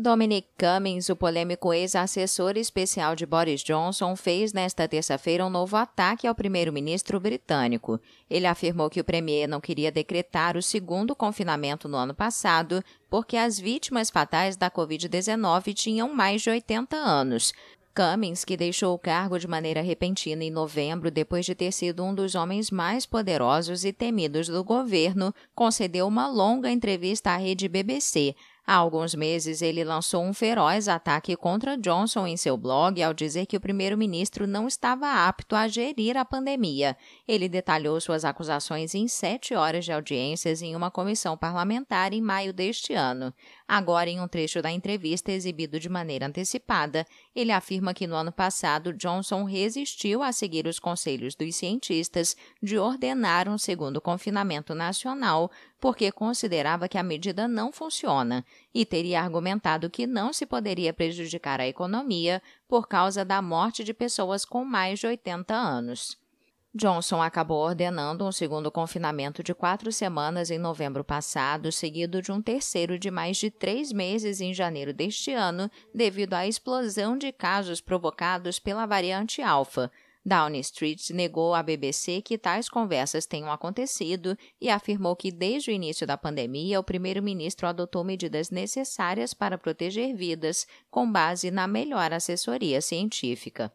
Dominic Cummings, o polêmico ex-assessor especial de Boris Johnson, fez nesta terça-feira um novo ataque ao primeiro-ministro britânico. Ele afirmou que o premier não queria decretar o segundo confinamento no ano passado porque as vítimas fatais da Covid-19 tinham mais de 80 anos. Cummings, que deixou o cargo de maneira repentina em novembro depois de ter sido um dos homens mais poderosos e temidos do governo, concedeu uma longa entrevista à rede BBC. Há alguns meses, ele lançou um feroz ataque contra Johnson em seu blog ao dizer que o primeiro-ministro não estava apto a gerir a pandemia. Ele detalhou suas acusações em sete horas de audiências em uma comissão parlamentar em maio deste ano. Agora, em um trecho da entrevista exibido de maneira antecipada, ele afirma que no ano passado Johnson resistiu a seguir os conselhos dos cientistas de ordenar um segundo confinamento nacional porque considerava que a medida não funciona e teria argumentado que não se poderia prejudicar a economia por causa da morte de pessoas com mais de 80 anos. Johnson acabou ordenando um segundo confinamento de quatro semanas em novembro passado, seguido de um terceiro de mais de três meses em janeiro deste ano, devido à explosão de casos provocados pela variante Alfa, Downing Street negou à BBC que tais conversas tenham acontecido e afirmou que, desde o início da pandemia, o primeiro-ministro adotou medidas necessárias para proteger vidas, com base na melhor assessoria científica.